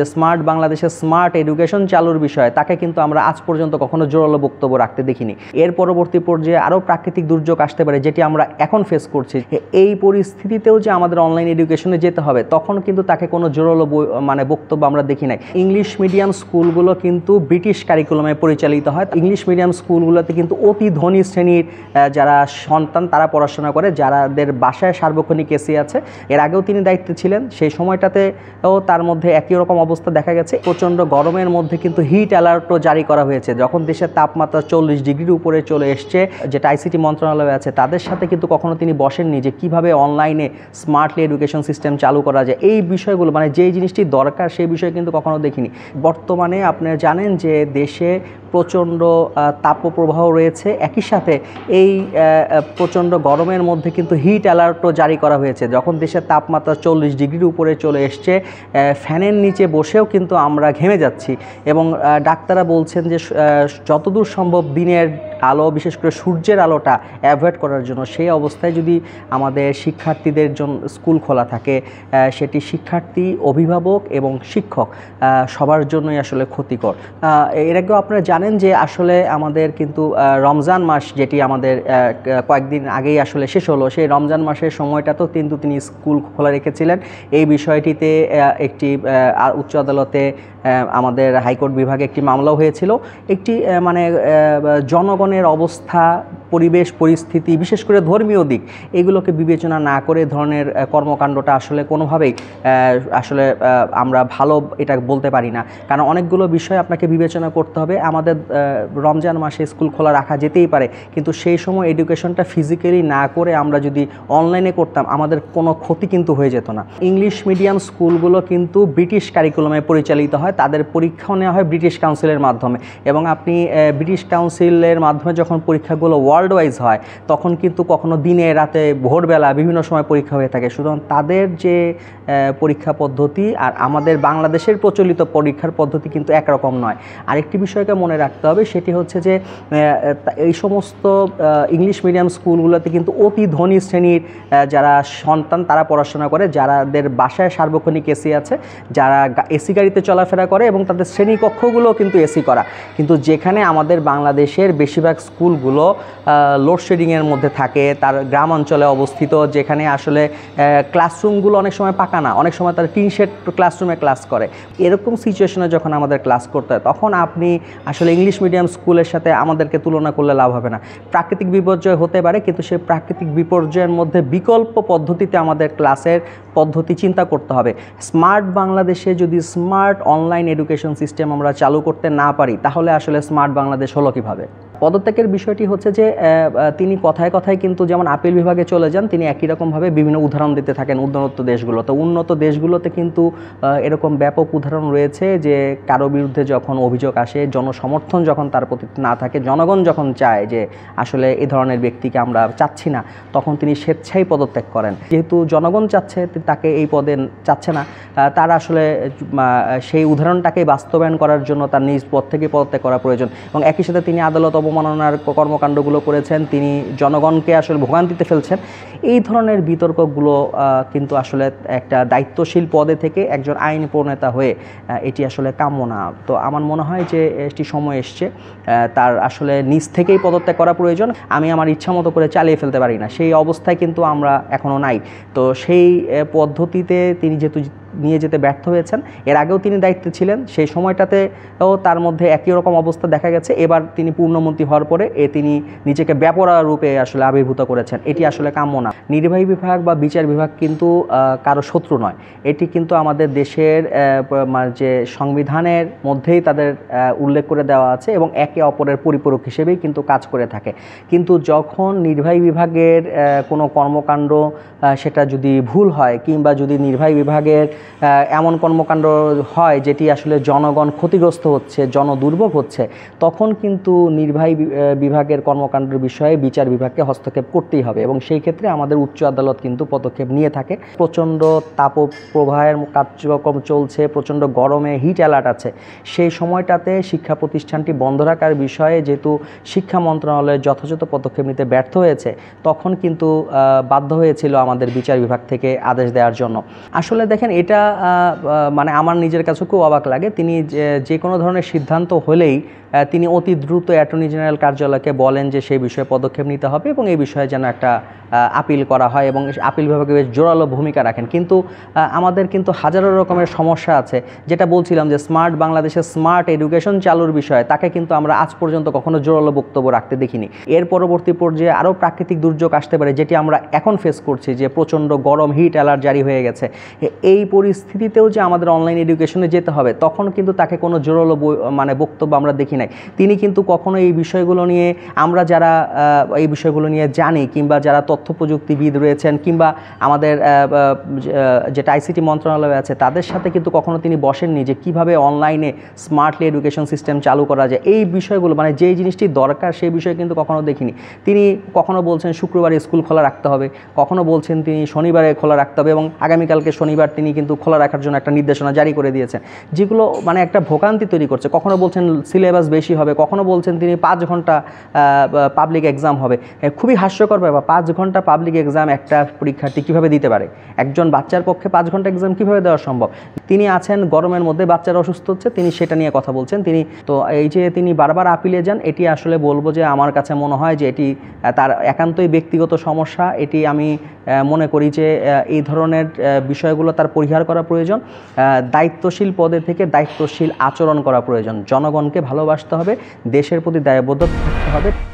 যে স্মার্ট বাংলাদেশের smart education চালুর বিষয়ে তাকে কিন্তু আমরা আজ পর্যন্ত কখনো জোরালো বক্তব্য রাখতে দেখিনি এর পরবর্তী পর্যায়ে আরও প্রাকৃতিক দুর্যোগ আসতে পারে যেটি আমরা এখন ফেস করছি এই পরিস্থিতিতেও যে আমাদের অনলাইন এডুকেশনে যেতে হবে তখন কিন্তু তাকে কোনো জোরালো মানে বক্তব্য আমরা দেখি নাই ইংলিশ মিডিয়াম স্কুলগুলো কিন্তু ব্রিটিশ কারিকুলামে পরিচালিত হয় ইংলিশ মিডিয়াম স্কুলগুলোতে কিন্তু অতি ধনী শ্রেণীর যারা সন্তান তারা পড়াশোনা করে যারাদের বাসায় সার্বক্ষণিক এসি আছে এর আগেও তিনি দায়িত্বে ছিলেন সেই সময়টাতেও তার মধ্যে একই রকম অবস্থা দেখা গেছে প্রচণ্ড গরমের মধ্যে কিন্তু হিট অ্যালার্টও জারি করা হয়েছে যখন দেশের তাপমাত্রা চল্লিশ ডিগ্রির উপরে চলে এসছে যেটা আইসিটি মন্ত্রণালয় আছে তাদের সাথে কিন্তু কখনো তিনি বসেননি যে কিভাবে অনলাইনে স্মার্টলি এডুকেশন সিস্টেম চালু করা যায় এই বিষয়গুলো মানে যেই জিনিসটি দরকার সেই বিষয়ে কিন্তু কখনো দেখিনি বর্তমানে আপনারা জানেন যে দেশে প্রচণ্ড তাপপ্রবাহ রয়েছে একই সাথে এই প্রচণ্ড গরমের মধ্যে কিন্তু হিট অ্যালার্টও জারি করা হয়েছে যখন দেশের তাপমাত্রা চল্লিশ ডিগ্রির উপরে চলে এসছে ফ্যানের নিচে বসেও কিন্তু আমরা ঘেমে যাচ্ছি এবং ডাক্তাররা বলছেন যে যতদূর সম্ভব দিনের আলো বিশেষ করে সূর্যের আলোটা অ্যাভয়েড করার জন্য সেই অবস্থায় যদি আমাদের শিক্ষার্থীদের জন্য স্কুল খোলা থাকে সেটি শিক্ষার্থী অভিভাবক এবং শিক্ষক সবার জন্যই আসলে ক্ষতিকর এর আগেও আপনারা জানেন যে আসলে আমাদের কিন্তু রমজান মাস যেটি আমাদের কয়েকদিন আগেই আসলে শেষ হলো সেই রমজান মাসের সময়টা তো কিন্তু তিনি স্কুল খোলা রেখেছিলেন এই বিষয়টিতে একটি উচ্চ আদালতে আমাদের হাইকোর্ট বিভাগে একটি মামলাও হয়েছিল একটি মানে জনগণ জীবনের অবস্থা পরিবেশ পরিস্থিতি বিশেষ করে ধর্মীয় দিক এগুলোকে বিবেচনা না করে ধরনের কর্মকাণ্ডটা আসলে কোনোভাবেই আসলে আমরা ভালো এটা বলতে পারি না কারণ অনেকগুলো বিষয় আপনাকে বিবেচনা করতে হবে আমাদের রমজান মাসে স্কুল খোলা রাখা যেতেই পারে কিন্তু সেই সময় এডুকেশনটা ফিজিক্যালি না করে আমরা যদি অনলাইনে করতাম আমাদের কোনো ক্ষতি কিন্তু হয়ে যেত না ইংলিশ মিডিয়াম স্কুলগুলো কিন্তু ব্রিটিশ কারিকুলামে পরিচালিত হয় তাদের পরীক্ষাও নেওয়া হয় ব্রিটিশ কাউন্সিলের মাধ্যমে এবং আপনি ব্রিটিশ কাউন্সিলের মাধ্যমে যখন পরীক্ষাগুলো ওয়ার্ড ওয়ার্ল্ড ওয়াইজ হয় তখন কিন্তু কখনো দিনে রাতে ভোরবেলা বিভিন্ন সময় পরীক্ষা হয়ে থাকে সুতরাং তাদের যে পরীক্ষা পদ্ধতি আর আমাদের বাংলাদেশের প্রচলিত পরীক্ষার পদ্ধতি কিন্তু একরকম নয় আরেকটি বিষয়কে মনে রাখতে হবে সেটি হচ্ছে যে এই সমস্ত ইংলিশ মিডিয়াম স্কুলগুলোতে কিন্তু অতি ধনী শ্রেণীর যারা সন্তান তারা পড়াশোনা করে যারাদের বাসায় সার্বক্ষণিক এসি আছে যারা এসি গাড়িতে চলাফেরা করে এবং তাদের শ্রেণীকক্ষগুলো কিন্তু এসি করা কিন্তু যেখানে আমাদের বাংলাদেশের বেশিরভাগ স্কুলগুলো লোডশেডিংয়ের মধ্যে থাকে তার গ্রাম অঞ্চলে অবস্থিত যেখানে আসলে ক্লাসরুমগুলো অনেক সময় পাকা না অনেক সময় তার শেড ক্লাসরুমে ক্লাস করে এরকম সিচুয়েশনে যখন আমাদের ক্লাস করতে হয় তখন আপনি আসলে ইংলিশ মিডিয়াম স্কুলের সাথে আমাদেরকে তুলনা করলে লাভ হবে না প্রাকৃতিক বিপর্যয় হতে পারে কিন্তু সেই প্রাকৃতিক বিপর্যয়ের মধ্যে বিকল্প পদ্ধতিতে আমাদের ক্লাসের পদ্ধতি চিন্তা করতে হবে স্মার্ট বাংলাদেশে যদি স্মার্ট অনলাইন এডুকেশন সিস্টেম আমরা চালু করতে না পারি তাহলে আসলে স্মার্ট বাংলাদেশ হলো কীভাবে পদত্যাগের বিষয়টি হচ্ছে যে তিনি কথায় কথায় কিন্তু যেমন আপিল বিভাগে চলে যান তিনি একই রকমভাবে বিভিন্ন উদাহরণ দিতে থাকেন উন্নত দেশগুলো তো উন্নত দেশগুলোতে কিন্তু এরকম ব্যাপক উদাহরণ রয়েছে যে কারো বিরুদ্ধে যখন অভিযোগ আসে জনসমর্থন যখন তার প্রতি না থাকে জনগণ যখন চায় যে আসলে এ ধরনের ব্যক্তিকে আমরা চাচ্ছি না তখন তিনি স্বেচ্ছায় পদত্যাগ করেন যেহেতু জনগণ চাচ্ছে তাকে এই পদে চাচ্ছে না তার আসলে সেই উদাহরণটাকে বাস্তবায়ন করার জন্য তার নিজ পদ থেকে পদত্যাগ করা প্রয়োজন এবং একই সাথে তিনি আদালত অবমাননার কর্মকাণ্ডগুলো করেছেন তিনি জনগণকে আসলে ভোগান্তিতে ফেলছেন এই ধরনের বিতর্কগুলো কিন্তু আসলে একটা দায়িত্বশীল পদে থেকে একজন আইন প্রণেতা হয়ে এটি আসলে কামনা তো আমার মনে হয় যে এটি সময় এসছে তার আসলে নিজ থেকেই পদত্যাগ করা প্রয়োজন আমি আমার ইচ্ছা মতো করে চালিয়ে ফেলতে পারি না সেই অবস্থায় কিন্তু আমরা এখনও নাই তো সেই পদ্ধতিতে তিনি যেহেতু নিয়ে যেতে ব্যর্থ হয়েছেন এর আগেও তিনি দায়িত্বে ছিলেন সেই সময়টাতেও তার মধ্যে একই রকম অবস্থা দেখা গেছে এবার তিনি পূর্ণমন্ত্রী হওয়ার পরে এ তিনি নিজেকে ব্যাপরা রূপে আসলে আবির্ভূত করেছেন এটি আসলে কাম্য না নির্বাহী বিভাগ বা বিচার বিভাগ কিন্তু কারো শত্রু নয় এটি কিন্তু আমাদের দেশের যে সংবিধানের মধ্যেই তাদের উল্লেখ করে দেওয়া আছে এবং একে অপরের পরিপূরক হিসেবেই কিন্তু কাজ করে থাকে কিন্তু যখন নির্বাহী বিভাগের কোনো কর্মকাণ্ড সেটা যদি ভুল হয় কিংবা যদি নির্বাহী বিভাগের এমন কর্মকাণ্ড হয় যেটি আসলে জনগণ ক্ষতিগ্রস্ত হচ্ছে জনদুর্ভোগ হচ্ছে তখন কিন্তু নির্বাহী বিভাগের কর্মকাণ্ডের বিষয়ে বিচার বিভাগকে হস্তক্ষেপ করতেই হবে এবং সেই ক্ষেত্রে আমাদের উচ্চ আদালত কিন্তু পদক্ষেপ নিয়ে থাকে প্রচণ্ড তাপ প্রবাহের কার্যক্রম চলছে প্রচণ্ড গরমে হিট অ্যালার্ট আছে সেই সময়টাতে শিক্ষা প্রতিষ্ঠানটি বন্ধ রাখার বিষয়ে যেহেতু শিক্ষা মন্ত্রণালয়ের যথাযথ পদক্ষেপ নিতে ব্যর্থ হয়েছে তখন কিন্তু বাধ্য হয়েছিল আমাদের বিচার বিভাগ থেকে আদেশ দেওয়ার জন্য আসলে দেখেন এটা এটা মানে আমার নিজের কাছে খুব অবাক লাগে তিনি যে কোনো ধরনের সিদ্ধান্ত হলেই তিনি অতি দ্রুত অ্যাটর্নি জেনারেল কার্যালয়কে বলেন যে সেই বিষয়ে পদক্ষেপ নিতে হবে এবং এই বিষয়ে যেন একটা আপিল করা হয় এবং আপিল বিভাগে বেশ জোরালো ভূমিকা রাখেন কিন্তু আমাদের কিন্তু হাজারো রকমের সমস্যা আছে যেটা বলছিলাম যে স্মার্ট বাংলাদেশের স্মার্ট এডুকেশন চালুর বিষয়ে তাকে কিন্তু আমরা আজ পর্যন্ত কখনো জোরালো বক্তব্য রাখতে দেখিনি এর পরবর্তী পর্যায়ে আরও প্রাকৃতিক দুর্যোগ আসতে পারে যেটি আমরা এখন ফেস করছি যে প্রচণ্ড গরম হিট অ্যালার্ট জারি হয়ে গেছে এই পরিস্থিতিতেও যে আমাদের অনলাইন এডুকেশনে যেতে হবে তখন কিন্তু তাকে কোনো জোরালো মানে বক্তব্য আমরা দেখি নাই তিনি কিন্তু কখনো এই বিষয়গুলো নিয়ে আমরা যারা এই বিষয়গুলো নিয়ে জানি কিংবা যারা তথ্য প্রযুক্তিবিদ রয়েছেন কিংবা আমাদের যেটা আইসিটি মন্ত্রণালয় আছে তাদের সাথে কিন্তু কখনো তিনি বসেননি যে কিভাবে অনলাইনে স্মার্টলি এডুকেশন সিস্টেম চালু করা যায় এই বিষয়গুলো মানে যেই জিনিসটি দরকার সেই বিষয়ে কিন্তু কখনো দেখিনি তিনি কখনো বলছেন শুক্রবারে স্কুল খোলা রাখতে হবে কখনো বলছেন তিনি শনিবারে খোলা রাখতে হবে এবং আগামীকালকে শনিবার তিনি কিন্তু কিন্তু খোলা রাখার জন্য একটা নির্দেশনা জারি করে দিয়েছেন যেগুলো মানে একটা ভোগান্তি তৈরি করছে কখনো বলছেন সিলেবাস বেশি হবে কখনো বলছেন তিনি পাঁচ ঘন্টা পাবলিক এক্সাম হবে খুবই হাস্যকর ব্যাপার পাঁচ ঘন্টা পাবলিক এক্সাম একটা পরীক্ষার্থী কীভাবে দিতে পারে একজন বাচ্চার পক্ষে পাঁচ ঘন্টা এক্সাম কীভাবে দেওয়া সম্ভব তিনি আছেন গরমের মধ্যে বাচ্চারা অসুস্থ হচ্ছে তিনি সেটা নিয়ে কথা বলছেন তিনি তো এই যে তিনি বারবার আপিলে যান এটি আসলে বলবো যে আমার কাছে মনে হয় যে এটি তার একান্তই ব্যক্তিগত সমস্যা এটি আমি মনে করি যে এই ধরনের বিষয়গুলো তার পরিহার করা প্রয়োজন দায়িত্বশীল পদে থেকে দায়িত্বশীল আচরণ করা প্রয়োজন জনগণকে ভালোবাসতে হবে দেশের প্রতি দায়বদ্ধ থাকতে হবে